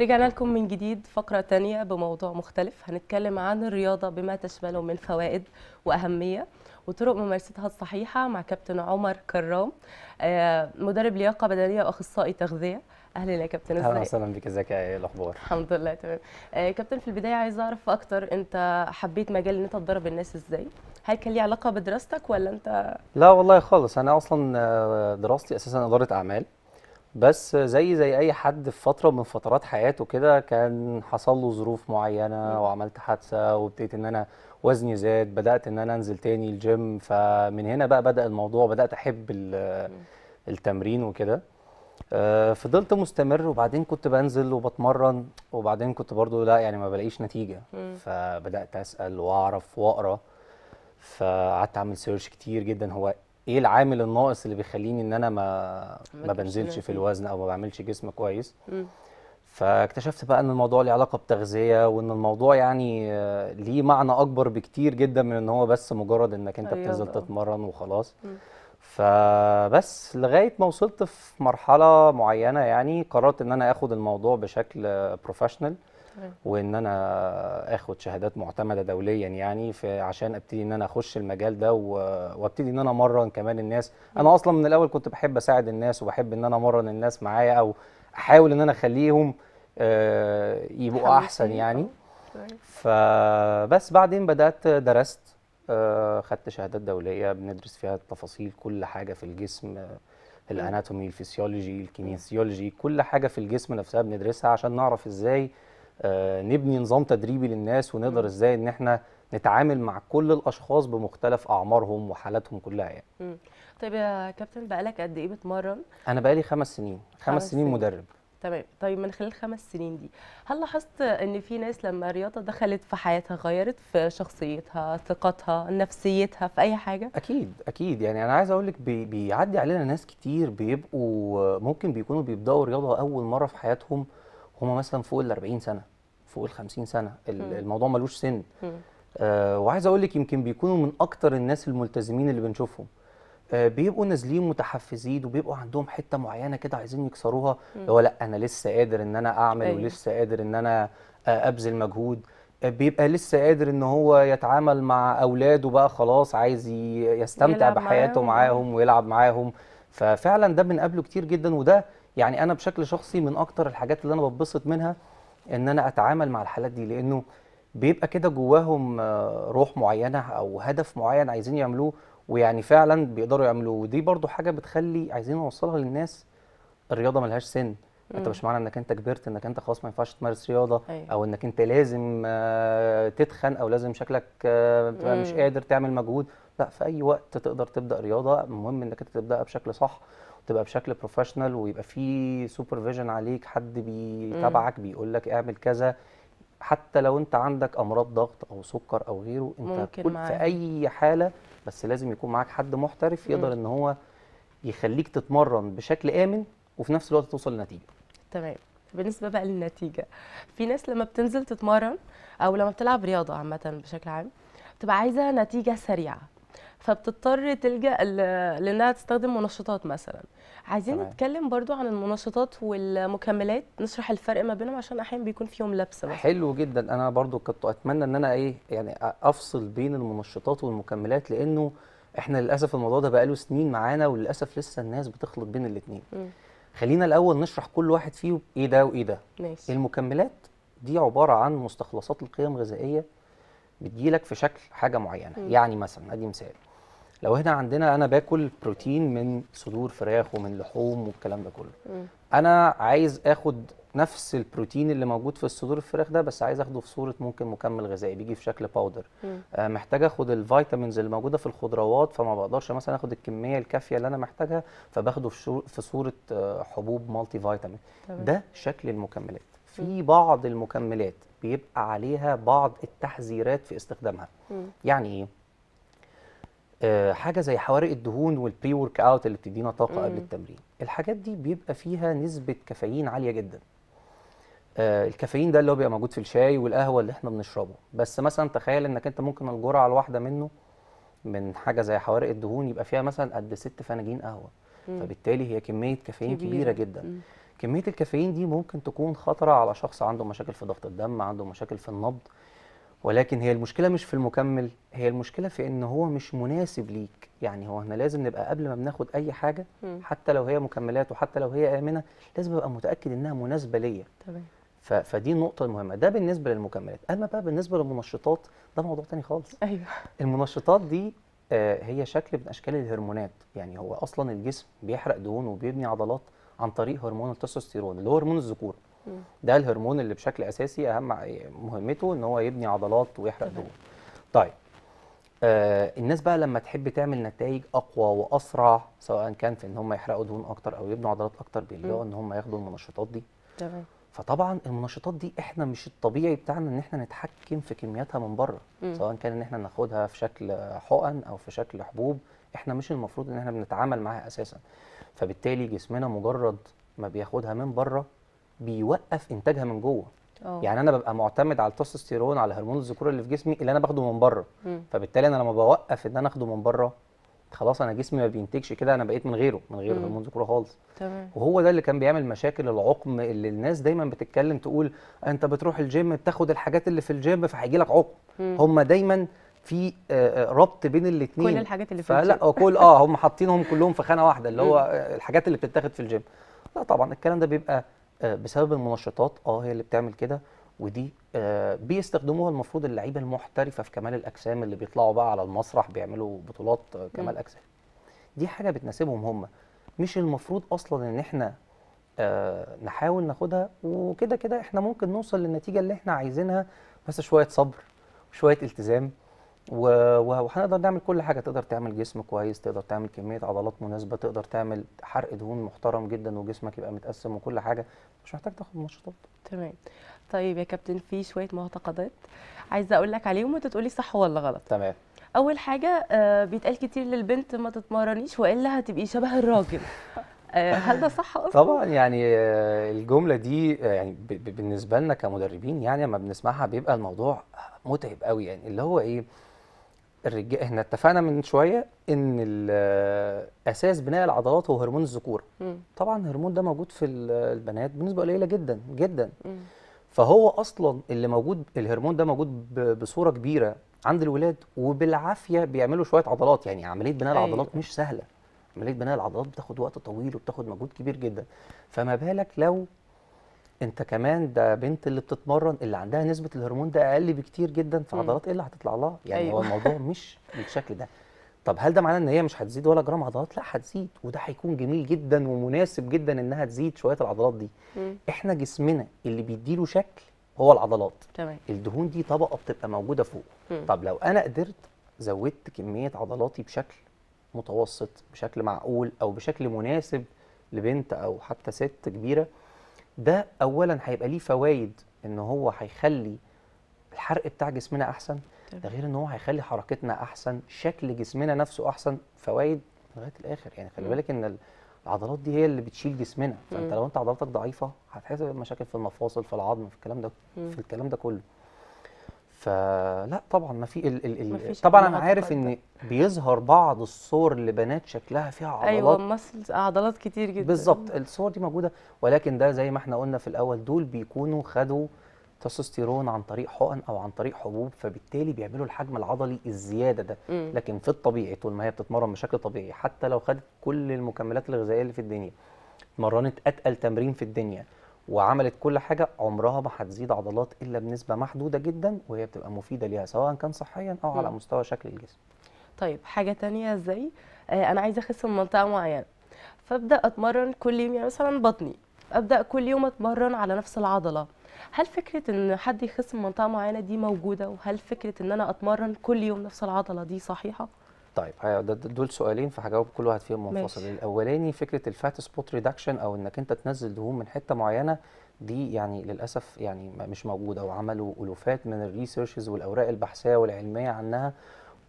رجعنا لكم من جديد فقرة تانية بموضوع مختلف هنتكلم عن الرياضة بما تشمله من فوائد وأهمية وطرق ممارستها الصحيحة مع كابتن عمر كرام آه، مدرب لياقة بدنية وأخصائي تغذية أهلا يا كابتن أهلا وسهلا بك ازيك ايه الأخبار؟ الحمد لله تمام آه، كابتن في البداية عايز أعرف أكتر أنت حبيت مجال إن أنت تدرب الناس إزاي؟ هل كان ليه علاقة بدراستك ولا أنت؟ لا والله خالص أنا أصلا آه، دراستي أساسا إدارة أعمال بس زي زي اي حد في فتره من فترات حياته كده كان حصل له ظروف معينه وعملت حادثه وابتديت ان انا وزني زاد بدات ان انا انزل تاني الجيم فمن هنا بقى بدا الموضوع بدات احب التمرين وكده آه، فضلت مستمر وبعدين كنت بنزل وبتمرن وبعدين كنت برضو لا يعني ما بلاقيش نتيجه فبدات اسال واعرف واقرا فقعدت اعمل سيرش كتير جدا هو ايه العامل الناقص اللي بيخليني ان انا ما ما بنزلش في الوزن او ما بعملش جسم كويس م. فاكتشفت بقى ان الموضوع له علاقه بتغذيه وان الموضوع يعني آه، ليه معنى اكبر بكتير جدا من ان هو بس مجرد انك انت أيوة بتنزل تتمرن وخلاص م. فبس لغايه ما وصلت في مرحله معينه يعني قررت ان انا اخد الموضوع بشكل بروفيشنال وان انا اخد شهادات معتمده دوليا يعني عشان ابتدي ان انا اخش المجال ده وابتدي ان انا امرن كمان الناس انا اصلا من الاول كنت بحب اساعد الناس وبحب ان انا امرن الناس معايا او احاول ان انا اخليهم آه، يبقوا احسن يعني آه، فبس بعدين بدات درست آه، خدت شهادات دوليه بندرس فيها التفاصيل كل حاجه في الجسم الاناتومي الفسيولوجي الكينيسيولوجي كل حاجه في الجسم نفسها بندرسها عشان نعرف ازاي آه، نبني نظام تدريبي للناس ونقدر ازاي ان احنا نتعامل مع كل الاشخاص بمختلف اعمارهم وحالاتهم كلها يعني. طيب يا كابتن بقالك قد ايه بتمرن؟ انا بقالي خمس سنين، خمس, خمس سنين, سنين مدرب. تمام طيب من خلال الخمس سنين دي هل لاحظت ان في ناس لما الرياضه دخلت في حياتها غيرت في شخصيتها ثقتها نفسيتها في اي حاجه اكيد اكيد يعني انا عايز اقول لك بي بيعدي علينا ناس كتير بيبقوا ممكن بيكونوا بيبداوا الرياضه اول مره في حياتهم هم مثلا فوق ال 40 سنه فوق ال 50 سنه الموضوع ملوش سن آه وعايز اقول لك يمكن بيكونوا من اكتر الناس الملتزمين اللي بنشوفهم آه بيبقوا نازلين متحفزين وبيبقوا عندهم حته معينه كده عايزين يكسروها اللي هو لا انا لسه قادر ان انا اعمل أيه. ولسه قادر ان انا آه ابذل مجهود آه، بيبقى لسه قادر ان هو يتعامل مع اولاده بقى خلاص عايز يستمتع بحياته معاهم, معاهم ويلعب معاهم ففعلا ده بنقابله كتير جدا وده يعني انا بشكل شخصي من اكتر الحاجات اللي انا ببسط منها ان انا اتعامل مع الحالات دي لانه بيبقى كده جواهم آه، روح معينه او هدف معين عايزين يعملوه ويعني فعلا بيقدروا يعملوه ودي برضو حاجه بتخلي عايزين نوصلها للناس الرياضه ملهاش سن انت مش معنى انك انت كبرت انك انت خلاص ما ينفعش تمارس رياضه أيوة. او انك انت لازم آه، تتخن او لازم شكلك آه، مش قادر تعمل مجهود لا في اي وقت تقدر تبدا رياضه المهم انك انت تبداها بشكل صح تبقى بشكل بروفيشنال ويبقى في سوبرفيجن عليك حد بيتابعك بيقول لك اعمل كذا حتى لو انت عندك امراض ضغط او سكر او غيره انت ممكن معاك. في اي حاله بس لازم يكون معاك حد محترف يقدر ان هو يخليك تتمرن بشكل امن وفي نفس الوقت توصل لنتيجه تمام بالنسبه بقى للنتيجه في ناس لما بتنزل تتمرن او لما بتلعب رياضه عامه بشكل عام بتبقى عايزه نتيجه سريعه فبتضطر تلجا لانها تستخدم منشطات مثلا عايزين طبعا. نتكلم برضو عن المنشطات والمكملات نشرح الفرق ما بينهم عشان احيانا بيكون فيهم لبس بس. حلو جدا انا برضو كنت اتمنى ان انا ايه يعني افصل بين المنشطات والمكملات لانه احنا للاسف الموضوع ده بقاله سنين معانا وللاسف لسه الناس بتخلط بين الاثنين خلينا الاول نشرح كل واحد فيهم ايه ده وايه ده ماشي. المكملات دي عباره عن مستخلصات القيم الغذائيه بتجيلك في شكل حاجه معينه مم. يعني مثلا ادي مثال لو هنا عندنا انا باكل بروتين من صدور فراخ ومن لحوم والكلام ده كله م. انا عايز اخد نفس البروتين اللي موجود في الصدور الفراخ ده بس عايز اخده في صوره ممكن مكمل غذائي بيجي في شكل باودر آه محتاج اخد الفيتامينز اللي موجوده في الخضروات فما بقدرش مثلا اخد الكميه الكافيه اللي انا محتاجها فباخده في, في صوره آه حبوب مالتي فيتامين طبعا. ده شكل المكملات في بعض المكملات بيبقى عليها بعض التحذيرات في استخدامها م. يعني ايه آه، حاجه زي حوارق الدهون والبري ورك اوت اللي بتدينا طاقه قبل التمرين الحاجات دي بيبقى فيها نسبه كافيين عاليه جدا آه، الكافيين ده اللي هو بيبقى موجود في الشاي والقهوه اللي احنا بنشربه بس مثلا تخيل انك انت ممكن الجرعه الواحده منه من حاجه زي حوارق الدهون يبقى فيها مثلا قد ست فناجين قهوه مم. فبالتالي هي كميه كافيين كبيره, كبيرة جدا مم. كميه الكافيين دي ممكن تكون خطره على شخص عنده مشاكل في ضغط الدم عنده مشاكل في النبض ولكن هي المشكله مش في المكمل هي المشكله في ان هو مش مناسب ليك يعني هو احنا لازم نبقى قبل ما بناخد اي حاجه حتى لو هي مكملات وحتى لو هي امنه لازم ابقى متاكد انها مناسبه ليا تمام فدي النقطة المهمة ده بالنسبة للمكملات أما بقى بالنسبة للمنشطات ده موضوع تاني خالص أيوة. المنشطات دي آه هي شكل من أشكال الهرمونات يعني هو أصلا الجسم بيحرق دهون وبيبني عضلات عن طريق هرمون التستوستيرون اللي هو هرمون الذكورة ده الهرمون اللي بشكل اساسي اهم مهمته ان هو يبني عضلات ويحرق دهون طيب آه الناس بقى لما تحب تعمل نتائج اقوى واسرع سواء كان في ان هم يحرقوا دهون اكتر او يبنوا عضلات اكتر بيلجأوا ان هم ياخدوا المنشطات دي تمام فطبعا المنشطات دي احنا مش الطبيعي بتاعنا ان احنا نتحكم في كمياتها من بره سواء كان ان احنا ناخدها في شكل حقن او في شكل حبوب احنا مش المفروض ان احنا بنتعامل معاها اساسا فبالتالي جسمنا مجرد ما بياخدها من بره بيوقف انتاجها من جوه أوه. يعني انا ببقى معتمد على التستوستيرون على هرمون الذكوره اللي في جسمي اللي انا باخده من بره فبالتالي انا لما بوقف ان انا اخده من بره خلاص انا جسمي ما بينتجش كده انا بقيت من غيره من غير هرمون ذكوره خالص تمام وهو ده اللي كان بيعمل مشاكل العقم اللي الناس دايما بتتكلم تقول انت بتروح الجيم بتاخد الحاجات اللي في الجيم فهيجي لك عقم هم دايما في آه، آه، ربط بين الاثنين كل الحاجات اللي في الجيم فلا آه، كل اه هم حاطينهم كلهم في خانه واحده اللي هو الحاجات اللي بتتاخد في الجيم لا طبعا الكلام ده بيبقى آه، بسبب المنشطات اه هي اللي بتعمل كده ودي آه، بيستخدموها المفروض اللعيبه المحترفه في كمال الاجسام اللي بيطلعوا بقى على المسرح بيعملوا بطولات آه، كمال اجسام دي حاجه بتناسبهم هم مش المفروض اصلا ان احنا نحاول ناخدها وكده كده احنا ممكن نوصل للنتيجه اللي احنا عايزينها بس شويه صبر وشويه التزام وهنقدر نعمل كل حاجه تقدر تعمل جسم كويس تقدر تعمل كميه عضلات مناسبه تقدر تعمل حرق دهون محترم جدا وجسمك يبقى متقسم وكل حاجه مش محتاج تاخد مشروطات تمام طيب يا كابتن في شويه معتقدات عايزه اقول لك عليهم وانت تقولي صح ولا غلط تمام اول حاجه آه، بيتقال كتير للبنت ما تتمرنيش والا هتبقي شبه الراجل آه، هل ده صح اصلا؟ طبعا يعني آه، الجمله دي يعني بالنسبه لنا كمدربين يعني لما بنسمعها بيبقى الموضوع متعب قوي يعني اللي هو ايه الرجال احنا اتفقنا من شويه ان اساس بناء العضلات هو هرمون الذكوره طبعا الهرمون ده موجود في البنات بنسبه قليله جدا جدا م. فهو اصلا اللي موجود الهرمون ده موجود بصوره كبيره عند الولاد وبالعافيه بيعملوا شويه عضلات يعني عمليه بناء أيوة. العضلات مش سهله عمليه بناء العضلات بتاخد وقت طويل وبتاخد مجهود كبير جدا فما بالك لو انت كمان ده بنت اللي بتتمرن اللي عندها نسبه الهرمون ده اقل بكتير جدا في عضلات ايه اللي هتطلع لها يعني أيوة. هو الموضوع مش بالشكل ده طب هل ده معناه ان هي مش هتزيد ولا جرام عضلات لا هتزيد وده هيكون جميل جدا ومناسب جدا انها تزيد شويه العضلات دي مم. احنا جسمنا اللي بيديله شكل هو العضلات تمام الدهون دي طبقه بتبقى موجوده فوق مم. طب لو انا قدرت زودت كميه عضلاتي بشكل متوسط بشكل معقول او بشكل مناسب لبنت او حتى ست كبيره ده اولا هيبقى ليه فوائد ان هو هيخلي الحرق بتاع جسمنا احسن ده غير ان هو هيخلي حركتنا احسن شكل جسمنا نفسه احسن فوائد لغايه الاخر يعني خلي بالك ان العضلات دي هي اللي بتشيل جسمنا فانت لو انت عضلاتك ضعيفه هتحس بمشاكل في المفاصل في العظم في الكلام ده في الكلام ده كله فلا طبعا ما في ال ال ال طبعا انا عارف ان بيظهر بعض الصور لبنات شكلها فيها أيوة، عضلات ايوه مسلز عضلات كتير جدا بالظبط الصور دي موجوده ولكن ده زي ما احنا قلنا في الاول دول بيكونوا خدوا تستوستيرون عن طريق حقن او عن طريق حبوب فبالتالي بيعملوا الحجم العضلي الزياده ده م. لكن في الطبيعي طول ما هي بتتمرن بشكل طبيعي حتى لو خدت كل المكملات الغذائيه اللي في الدنيا اتمرنت اتقل تمرين في الدنيا وعملت كل حاجه عمرها ما هتزيد عضلات الا بنسبه محدوده جدا وهي بتبقى مفيده ليها سواء كان صحيا او على مستوى شكل الجسم. طيب حاجه تانية ازاي آه انا عايزه اخس من منطقه معينه فابدا اتمرن كل يوم يعني مثلا بطني ابدا كل يوم اتمرن على نفس العضله هل فكره ان حد يخس من منطقه معينه دي موجوده وهل فكره ان انا اتمرن كل يوم نفس العضله دي صحيحه طيب دول سؤالين فهجاوب كل واحد فيهم منفصل الاولاني فكره الفات سبوت ريدكشن او انك انت تنزل دهون من حته معينه دي يعني للاسف يعني مش موجوده وعملوا الوفات من الريسيرشز والاوراق البحثيه والعلميه عنها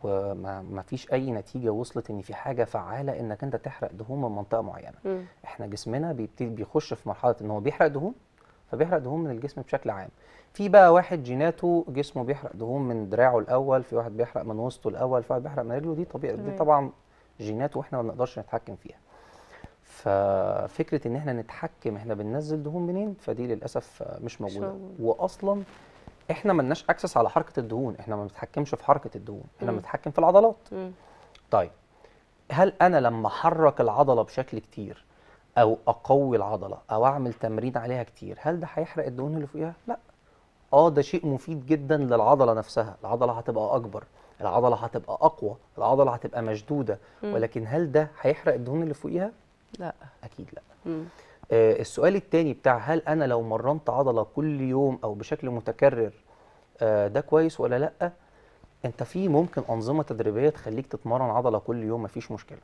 وما فيش اي نتيجه وصلت ان في حاجه فعاله انك انت تحرق دهون من منطقه معينه م. احنا جسمنا بيبتدي بيخش في مرحله ان هو بيحرق دهون فبيحرق دهون من الجسم بشكل عام في بقى واحد جيناته جسمه بيحرق دهون من دراعه الاول في واحد بيحرق من وسطه الاول في واحد بيحرق من رجله دي طبيعي دي طبعا جينات واحنا ما بنقدرش نتحكم فيها ففكره ان احنا نتحكم احنا بننزل دهون منين فدي للاسف مش موجوده واصلا احنا ما لناش اكسس على حركه الدهون احنا ما بنتحكمش في حركه الدهون احنا بنتحكم في العضلات طيب هل انا لما احرك العضله بشكل كتير او اقوي العضله او اعمل تمرين عليها كتير هل ده هيحرق الدهون اللي فوقيها لا اه ده شيء مفيد جدا للعضله نفسها العضله هتبقى اكبر العضله هتبقى اقوى العضله هتبقى مشدوده ولكن هل ده هيحرق الدهون اللي فوقيها لا اكيد لا آه السؤال التاني بتاع هل انا لو مرنت عضله كل يوم او بشكل متكرر آه ده كويس ولا لا انت في ممكن انظمه تدريبيه تخليك تتمرن عضله كل يوم مفيش مشكله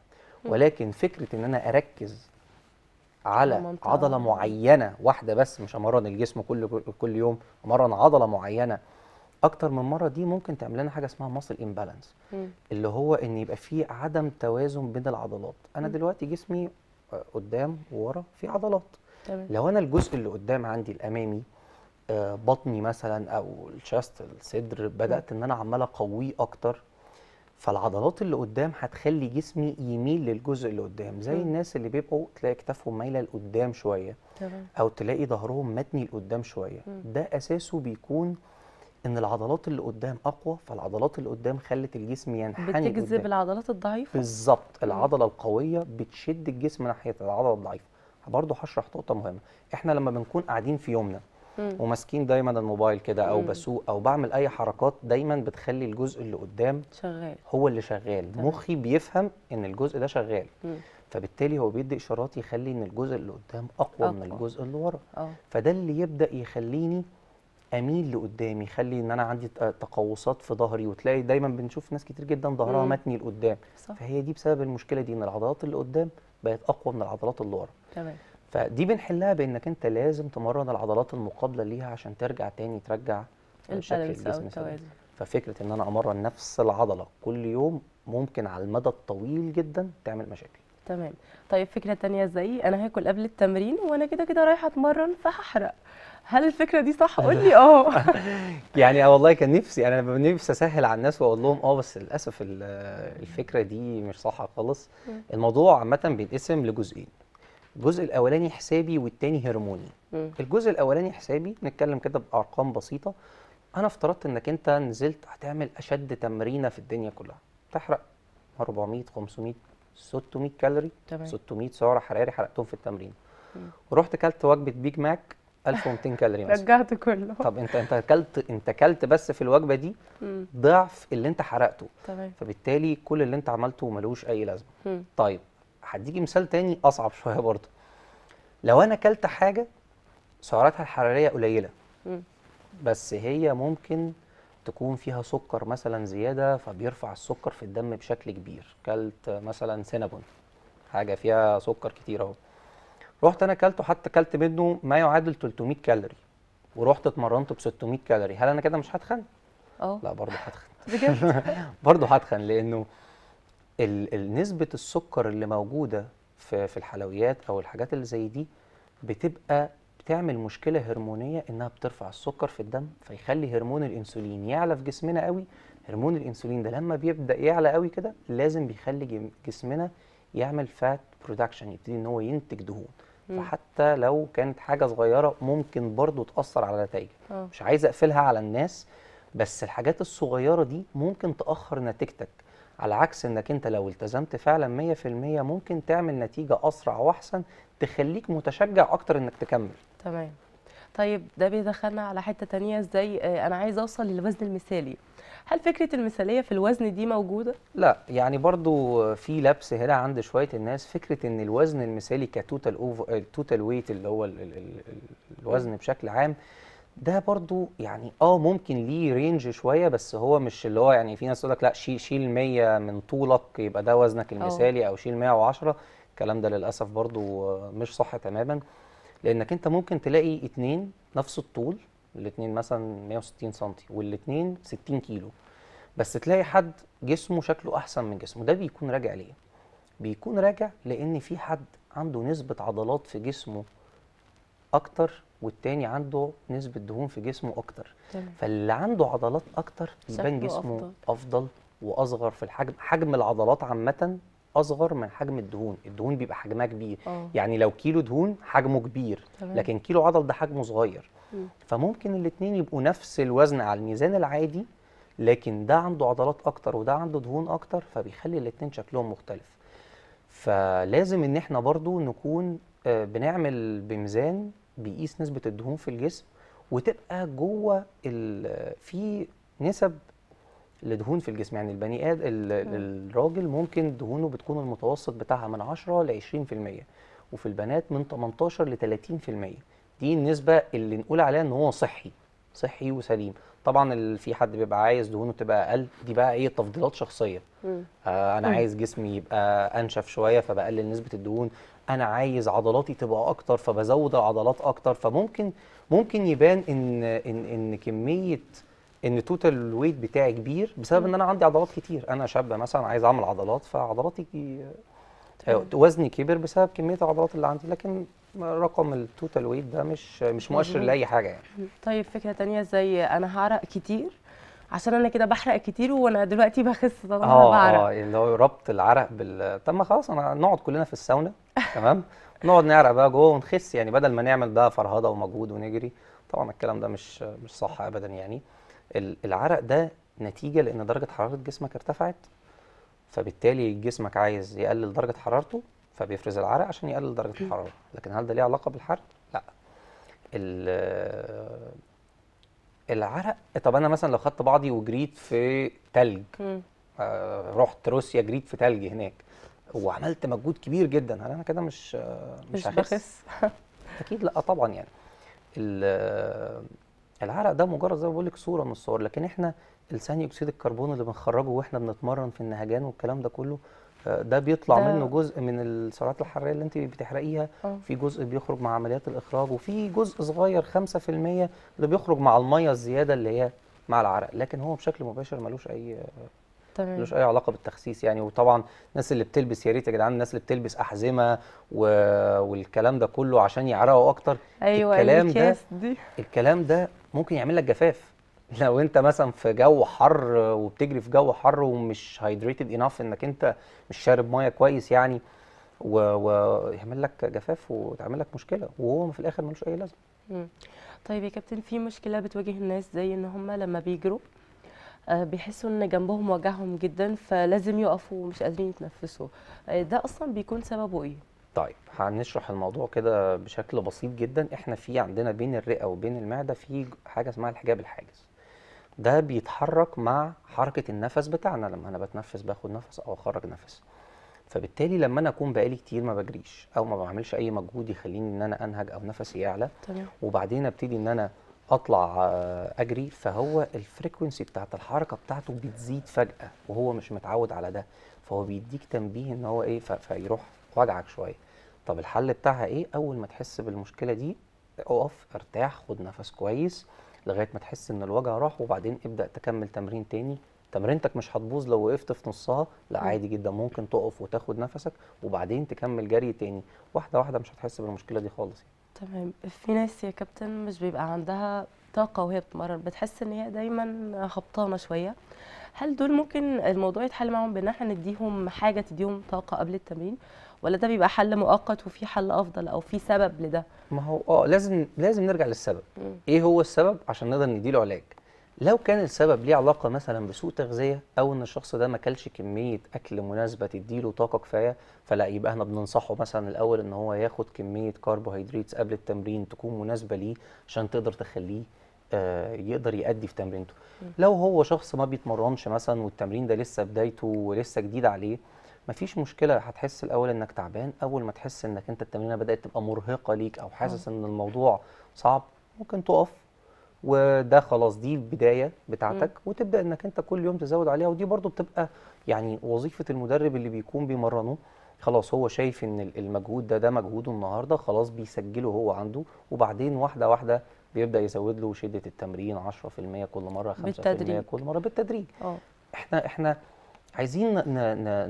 ولكن فكره ان انا اركز على عضله معينه واحده بس مش امرن الجسم كل كل يوم امرن عضله معينه اكتر من مره دي ممكن تعمل لنا حاجه اسمها ماسل امبالانس اللي هو ان يبقى في عدم توازن بين العضلات انا م. دلوقتي جسمي قدام وورا في عضلات طبعا. لو انا الجزء اللي قدام عندي الامامي آه، بطني مثلا او الشاست الصدر بدات ان انا عمال اقويه اكتر فالعضلات اللي قدام هتخلي جسمي يميل للجزء اللي قدام زي م. الناس اللي بيبقوا تلاقي كتافهم مايله لقدام شويه طبعا. او تلاقي ظهرهم متني لقدام شويه م. ده اساسه بيكون ان العضلات اللي قدام اقوى فالعضلات اللي قدام خلت الجسم ينحني بتجذب العضلات الضعيفه بالظبط العضله القويه بتشد الجسم ناحيه العضله الضعيفه برضه هشرح نقطه مهمه احنا لما بنكون قاعدين في يومنا وماسكين دايما الموبايل كده او بسوق او بعمل اي حركات دايما بتخلي الجزء اللي قدام شغال هو اللي شغال طبعا. مخي بيفهم ان الجزء ده شغال م. فبالتالي هو بيدي اشارات يخلي ان الجزء اللي قدام اقوى, أقوى. من الجزء اللي ورا أه. فده اللي يبدا يخليني اميل لقدام يخلي ان انا عندي تقوسات في ظهري وتلاقي دايما بنشوف ناس كتير جدا ظهرها متني لقدام فهي دي بسبب المشكله دي ان العضلات اللي قدام بقت اقوى من العضلات اللي ورا تمام فدي بنحلها بانك انت لازم تمرن العضلات المقابله ليها عشان ترجع تاني ترجع شكل الجسم ففكره ان انا امرن نفس العضله كل يوم ممكن على المدى الطويل جدا تعمل مشاكل تمام طيب فكره تانية زي انا هاكل قبل التمرين وانا كده كده رايحه اتمرن فهحرق هل الفكره دي صح قول لي اه يعني والله كان نفسي انا نفسي اسهل على الناس واقول لهم اه بس للاسف الفكره دي مش صح خالص الموضوع عامه بينقسم لجزئين الجزء الاولاني حسابي والتاني هرموني مم. الجزء الاولاني حسابي نتكلم كده بارقام بسيطه انا افترضت انك انت نزلت هتعمل اشد تمرينه في الدنيا كلها تحرق 400 500 600 كالوري طبعا. 600 سعر حراري حرقتهم في التمرين ورحت كلت وجبه بيج ماك 1200 كالوري رجعت كله طب انت انت اكلت انت اكلت بس في الوجبه دي ضعف اللي انت حرقته طبعا. فبالتالي كل اللي انت عملته ملوش اي لازمه طيب هديكي مثال تاني اصعب شويه برضه لو انا اكلت حاجه سعراتها الحراريه قليله بس هي ممكن تكون فيها سكر مثلا زياده فبيرفع السكر في الدم بشكل كبير كلت مثلا سينابون حاجه فيها سكر كتير اهو رحت انا اكلته حتى اكلت منه ما يعادل 300 كالوري ورحت اتمرنت ب 600 كالوري هل انا كده مش هتخن اه لا برضه هتخن بجد برضه هتخن لانه نسبه السكر اللي موجوده في في الحلويات او الحاجات اللي زي دي بتبقى بتعمل مشكله هرمونيه انها بترفع السكر في الدم فيخلي هرمون الانسولين يعلى في جسمنا قوي هرمون الانسولين ده لما بيبدا يعلى قوي كده لازم بيخلي جسمنا يعمل فات برودكشن يبتدي ان هو ينتج دهون م. فحتى لو كانت حاجه صغيره ممكن برضو تاثر على نتائجها آه. مش عايز اقفلها على الناس بس الحاجات الصغيره دي ممكن تاخر نتيجتك على عكس انك انت لو التزمت فعلا 100% ممكن تعمل نتيجه اسرع واحسن تخليك متشجع اكتر انك تكمل تمام طيب ده بيدخلنا على حته تانية ازاي آه، انا عايز اوصل للوزن المثالي هل فكره المثاليه في الوزن دي موجوده لا يعني برضو في لبس هنا عند شويه الناس فكره ان الوزن المثالي كتوتال اوفر توتال ويت اللي هو الوزن بشكل عام ده برضو يعني اه ممكن ليه رينج شويه بس هو مش اللي هو يعني في ناس تقول لك لا شيل شيل 100 من طولك يبقى ده وزنك المثالي او شيل 110 الكلام ده للاسف برضو مش صح تماما لانك انت ممكن تلاقي اثنين نفس الطول الاثنين مثلا 160 سم والاثنين 60 كيلو بس تلاقي حد جسمه شكله احسن من جسمه ده بيكون راجع ليه بيكون راجع لان في حد عنده نسبه عضلات في جسمه اكتر والتاني عنده نسبه دهون في جسمه اكتر تمام. فاللي عنده عضلات اكتر يبان جسمه أفضل. افضل واصغر في الحجم حجم العضلات عامه اصغر من حجم الدهون الدهون بيبقى حجمها كبير أوه. يعني لو كيلو دهون حجمه كبير تمام. لكن كيلو عضل ده حجمه صغير م. فممكن الاثنين يبقوا نفس الوزن على الميزان العادي لكن ده عنده عضلات اكتر وده عنده دهون اكتر فبيخلي الاثنين شكلهم مختلف فلازم ان احنا برضو نكون آه، بنعمل بميزان بيقيس نسبه الدهون في الجسم وتبقى جوه في نسب لدهون في الجسم يعني البني ادم الراجل ممكن دهونه بتكون المتوسط بتاعها من 10 ل 20% وفي البنات من 18 ل 30% دي النسبه اللي نقول عليها ان هو صحي صحي وسليم طبعا في حد بيبقى عايز دهونه تبقى اقل دي بقى ايه تفضيلات شخصيه آه انا مم. عايز جسمي يبقى انشف شويه فبقلل نسبه الدهون انا عايز عضلاتي تبقى اكتر فبزود العضلات اكتر فممكن ممكن يبان ان ان ان كميه ان توتال ويت بتاعي كبير بسبب ان انا عندي عضلات كتير انا شاب مثلا عايز اعمل عضلات فعضلاتي وزني كبر بسبب كميه العضلات اللي عندي لكن رقم التوتال ويت ده مش مش مؤشر لاي حاجه يعني طيب فكره تانية زي انا هعرق كتير عشان انا كده بحرق كتير وانا دلوقتي بخس طبعا انا آه، بعرق اه اللي هو ربط العرق بال طب ما خلاص انا نقعد كلنا في الساونا تمام نقعد نعرق بقى جوه ونخس يعني بدل ما نعمل بقى فرهده ومجهود ونجري طبعا الكلام ده مش مش صح ابدا يعني العرق ده نتيجه لان درجه حراره جسمك ارتفعت فبالتالي جسمك عايز يقلل درجه حرارته فبيفرز العرق عشان يقلل درجه الحراره لكن هل ده ليه علاقه بالحرق لا العرق طب انا مثلا لو خدت بعضي وجريت في تلج آه رحت روسيا جريت في تلج هناك وعملت مجهود كبير جدا هل انا كده مش آه مش, مش هخس اكيد لا طبعا يعني آه، العرق ده مجرد زي ما بقول لك صوره من الصور لكن احنا الثاني اكسيد الكربون اللي بنخرجه واحنا بنتمرن في النهجان والكلام ده كله آه، ده بيطلع ده منه جزء من السعرات الحراريه اللي انت بتحرقيها آه. في جزء بيخرج مع عمليات الاخراج وفي جزء صغير 5% اللي بيخرج مع الميه الزياده اللي هي مع العرق لكن هو بشكل مباشر ملوش اي تمام ملوش اي علاقه بالتخسيس يعني وطبعا الناس اللي بتلبس يا ريت يا جدعان الناس اللي بتلبس احزمه و... والكلام ده كله عشان يعرقوا اكتر أيوة الكلام ده دي. الكلام ده ممكن يعمل لك جفاف لو انت مثلا في جو حر وبتجري في جو حر ومش هايدريتد اناف انك انت مش شارب ميه كويس يعني ويعمل لك جفاف وتعمل لك مشكله وهو في الاخر ملوش اي لازمه. طيب يا كابتن في مشكله بتواجه الناس زي ان هم لما بيجروا آه، بيحسوا ان جنبهم وجعهم جدا فلازم يقفوا ومش قادرين يتنفسوا آه، ده اصلا بيكون سببه ايه؟ طيب هنشرح الموضوع كده بشكل بسيط جدا احنا في عندنا بين الرئه وبين المعده في حاجه اسمها الحجاب الحاجز ده بيتحرك مع حركه النفس بتاعنا لما انا بتنفس باخد نفس او اخرج نفس فبالتالي لما انا اكون بقالي كتير ما بجريش او ما بعملش اي مجهود يخليني ان انا انهج او نفسي يعلى وبعدين ابتدي ان انا اطلع آه، اجري فهو الفريكونسي بتاعت الحركه بتاعته بتزيد فجاه وهو مش متعود على ده فهو بيديك تنبيه ان هو ايه فيروح وجعك شويه طب الحل بتاعها ايه اول ما تحس بالمشكله دي اقف ارتاح خد نفس كويس لغايه ما تحس ان الوجع راح وبعدين ابدا تكمل تمرين تاني تمرينتك مش هتبوظ لو وقفت في نصها لا عادي جدا ممكن تقف وتاخد نفسك وبعدين تكمل جري تاني واحده واحده مش هتحس بالمشكله دي خالص يعني. تمام في ناس يا كابتن مش بيبقى عندها طاقه وهي بتتمرن بتحس ان هي دايما خبطانه شويه هل دول ممكن الموضوع يتحل معاهم بان احنا نديهم حاجه تديهم طاقه قبل التمرين ولا ده بيبقى حل مؤقت وفي حل افضل او في سبب لده ما هو اه لازم لازم نرجع للسبب مم. ايه هو السبب عشان نقدر نديله علاج لو كان السبب ليه علاقه مثلا بسوء تغذيه او ان الشخص ده ما كلش كميه اكل مناسبه تديله طاقه كفايه فلا يبقى احنا بننصحه مثلا الاول ان هو ياخد كميه كربوهيدرات قبل التمرين تكون مناسبه ليه عشان تقدر تخليه آه، يقدر يأدي في تمرينته لو هو شخص ما بيتمرنش مثلا والتمرين ده لسه بدايته ولسه جديد عليه مفيش مشكله هتحس الاول انك تعبان اول ما تحس انك انت التمرينه بدات تبقى مرهقه ليك او حاسس آه. ان الموضوع صعب ممكن تقف وده خلاص دي البدايه بتاعتك م. وتبدا انك انت كل يوم تزود عليها ودي برضو بتبقى يعني وظيفه المدرب اللي بيكون بيمرنه خلاص هو شايف ان المجهود ده ده مجهوده النهارده خلاص بيسجله هو عنده وبعدين واحده واحده بيبدا يزود له شده التمرين 10% كل مره 5% بالتدريج. كل مره بالتدريج أوه. احنا احنا عايزين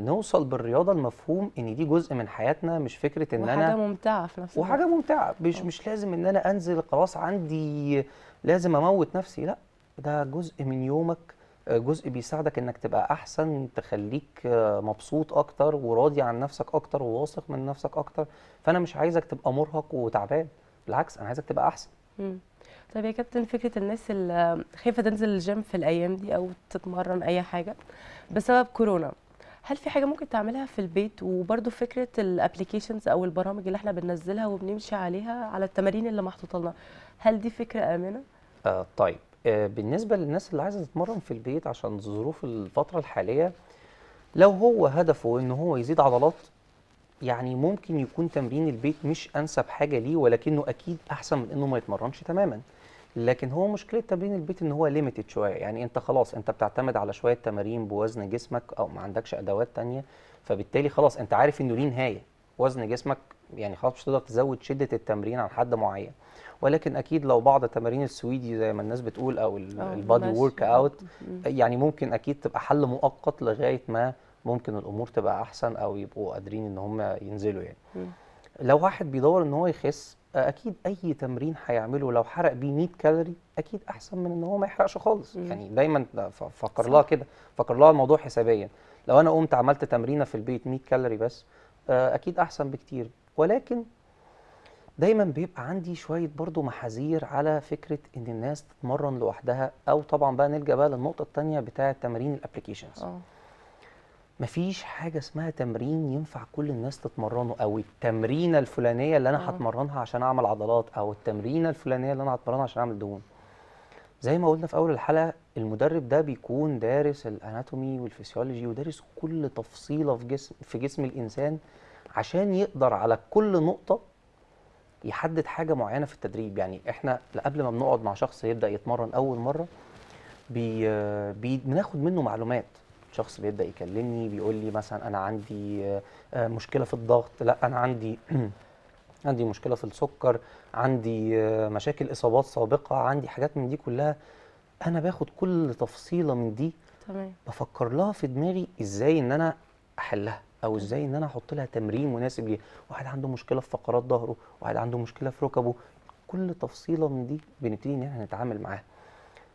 نوصل بالرياضه لمفهوم ان دي جزء من حياتنا مش فكره ان وحاجة انا وحاجه ممتعه في نفس وحاجه ممتعه مش آه. مش لازم ان انا انزل خلاص عندي لازم اموت نفسي لا ده جزء من يومك آه، جزء بيساعدك انك تبقى احسن تخليك آه، مبسوط اكتر وراضي عن نفسك اكتر وواثق من نفسك اكتر فانا مش عايزك تبقى مرهق وتعبان بالعكس انا عايزك تبقى احسن م. طيب يا كابتن فكره الناس اللي خايفه تنزل الجيم في الايام دي او تتمرن اي حاجه بسبب كورونا هل في حاجه ممكن تعملها في البيت وبرده فكره الابلكيشنز او البرامج اللي احنا بننزلها وبنمشي عليها على التمارين اللي محطوطه لنا هل دي فكره امنه آه طيب آه بالنسبه للناس اللي عايزه تتمرن في البيت عشان ظروف الفتره الحاليه لو هو هدفه ان هو يزيد عضلات يعني ممكن يكون تمرين البيت مش انسب حاجه ليه ولكنه اكيد احسن من انه ما يتمرنش تماما لكن هو مشكله تمرين البيت ان هو ليميتد شويه يعني انت خلاص انت بتعتمد على شويه تمارين بوزن جسمك او ما عندكش ادوات تانية فبالتالي خلاص انت عارف انه ليه نهايه وزن جسمك يعني خلاص مش هتقدر تزود شده التمرين عن حد معين ولكن اكيد لو بعض تمارين السويدي زي ما الناس بتقول او البادي ورك اوت يعني ممكن اكيد تبقى حل مؤقت لغايه ما ممكن الامور تبقى احسن او يبقوا قادرين ان هم ينزلوا يعني لو واحد بيدور ان هو يخس اكيد اي تمرين هيعمله لو حرق بيه 100 كالوري اكيد احسن من ان هو ما يحرقش خالص مم. يعني دايما فكر لها كده فكر لها الموضوع حسابيا لو انا قمت عملت تمرينه في البيت 100 كالوري بس آه، اكيد احسن بكتير ولكن دايما بيبقى عندي شويه برضو محاذير على فكره ان الناس تتمرن لوحدها او طبعا بقى نلجا بقى للنقطه الثانيه بتاعه تمارين الابلكيشنز مفيش حاجه اسمها تمرين ينفع كل الناس تتمرنه او التمرينه الفلانيه اللي انا هتمرنها عشان اعمل عضلات او التمرينه الفلانيه اللي انا هتمرنها عشان اعمل دهون زي ما قلنا في اول الحلقه المدرب ده بيكون دارس الاناتومي والفسيولوجي ودارس كل تفصيله في جسم في جسم الانسان عشان يقدر على كل نقطه يحدد حاجه معينه في التدريب يعني احنا قبل ما بنقعد مع شخص يبدا يتمرن اول مره بي بناخد منه معلومات شخص بيبدا يكلمني بيقول لي مثلا انا عندي آه، مشكله في الضغط لا انا عندي عندي مشكله في السكر عندي آه، مشاكل اصابات سابقه عندي حاجات من دي كلها انا باخد كل تفصيله من دي تمام بفكر لها في دماغي ازاي ان انا احلها او ازاي ان انا احط لها تمرين مناسب ليها واحد عنده مشكله في فقرات ظهره واحد عنده مشكله في ركبه كل تفصيله من دي بنبتدي ان احنا نتعامل معاها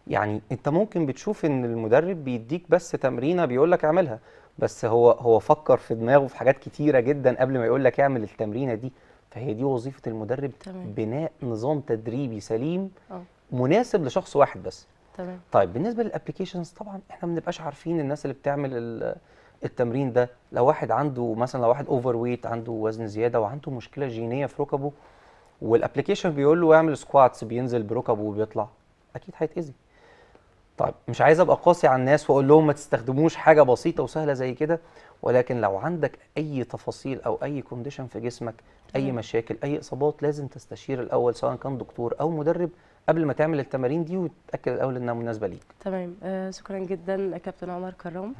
يعني انت ممكن بتشوف ان المدرب بيديك بس تمرينه بيقول لك اعملها بس هو هو فكر في دماغه في حاجات كتيره جدا قبل ما يقول لك اعمل التمرينه دي فهي دي وظيفه المدرب تمام. بناء نظام تدريبي سليم أوه. مناسب لشخص واحد بس تمام طيب بالنسبه للابلكيشنز طبعا احنا ما بنبقاش عارفين الناس اللي بتعمل التمرين ده لو واحد عنده مثلا لو واحد اوفر ويت عنده وزن زياده وعنده مشكله جينيه في ركبه والابلكيشن بيقول له اعمل سكواتس بينزل بركبه وبيطلع اكيد هيتاذي طيب مش عايز ابقى قاسي على الناس واقول لهم ما تستخدموش حاجه بسيطه وسهله زي كده ولكن لو عندك اي تفاصيل او اي كونديشن في جسمك اي مشاكل اي اصابات لازم تستشير الاول سواء كان دكتور او مدرب قبل ما تعمل التمارين دي وتتاكد الاول انها مناسبه ليك تمام آه شكرا جدا كابتن عمر كرام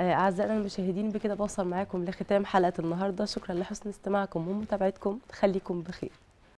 آه اعزائنا المشاهدين بكده بوصل معاكم لختام حلقه النهارده شكرا لحسن استماعكم ومتابعتكم خليكم بخير